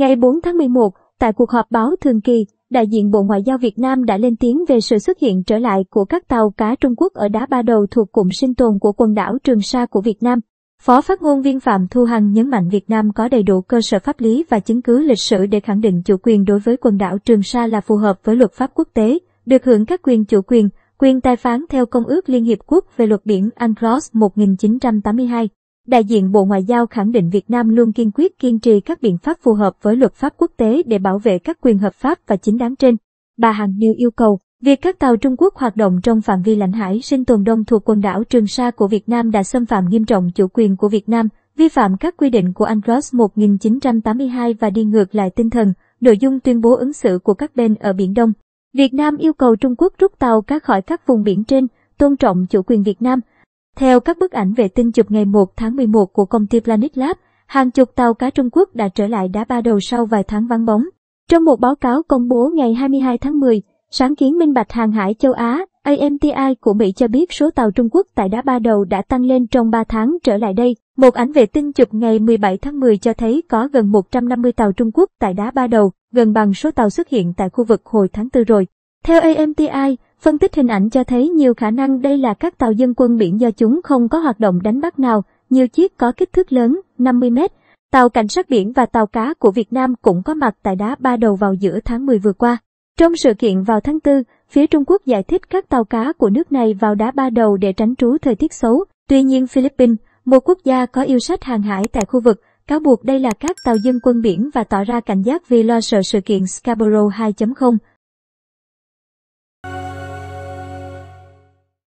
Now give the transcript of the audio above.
Ngày 4 tháng 11, tại cuộc họp báo thường kỳ, đại diện Bộ Ngoại giao Việt Nam đã lên tiếng về sự xuất hiện trở lại của các tàu cá Trung Quốc ở đá ba đầu thuộc cụm sinh tồn của quần đảo Trường Sa của Việt Nam. Phó phát ngôn viên Phạm Thu Hằng nhấn mạnh Việt Nam có đầy đủ cơ sở pháp lý và chứng cứ lịch sử để khẳng định chủ quyền đối với quần đảo Trường Sa là phù hợp với luật pháp quốc tế, được hưởng các quyền chủ quyền, quyền tài phán theo Công ước Liên Hiệp Quốc về luật biển UNCLOS 1982. Đại diện Bộ Ngoại giao khẳng định Việt Nam luôn kiên quyết kiên trì các biện pháp phù hợp với luật pháp quốc tế để bảo vệ các quyền hợp pháp và chính đáng trên. Bà Hằng nêu yêu cầu, việc các tàu Trung Quốc hoạt động trong phạm vi lãnh hải sinh tồn đông thuộc quần đảo Trường Sa của Việt Nam đã xâm phạm nghiêm trọng chủ quyền của Việt Nam, vi phạm các quy định của UNCLOS 1982 và đi ngược lại tinh thần, nội dung tuyên bố ứng xử của các bên ở Biển Đông. Việt Nam yêu cầu Trung Quốc rút tàu cá khỏi các vùng biển trên, tôn trọng chủ quyền Việt Nam, theo các bức ảnh vệ tinh chụp ngày 1 tháng 11 của công ty Planet Lab, hàng chục tàu cá Trung Quốc đã trở lại đá ba đầu sau vài tháng vắng bóng. Trong một báo cáo công bố ngày 22 tháng 10, sáng kiến minh bạch hàng hải châu Á AMTI của Mỹ cho biết số tàu Trung Quốc tại đá ba đầu đã tăng lên trong 3 tháng trở lại đây. Một ảnh vệ tinh chụp ngày 17 tháng 10 cho thấy có gần 150 tàu Trung Quốc tại đá ba đầu, gần bằng số tàu xuất hiện tại khu vực hồi tháng 4 rồi. Theo AMTI, Phân tích hình ảnh cho thấy nhiều khả năng đây là các tàu dân quân biển do chúng không có hoạt động đánh bắt nào, nhiều chiếc có kích thước lớn, 50 mét. Tàu cảnh sát biển và tàu cá của Việt Nam cũng có mặt tại đá ba đầu vào giữa tháng 10 vừa qua. Trong sự kiện vào tháng 4, phía Trung Quốc giải thích các tàu cá của nước này vào đá ba đầu để tránh trú thời tiết xấu. Tuy nhiên Philippines, một quốc gia có yêu sách hàng hải tại khu vực, cáo buộc đây là các tàu dân quân biển và tỏ ra cảnh giác vì lo sợ sự kiện Scarborough 2.0.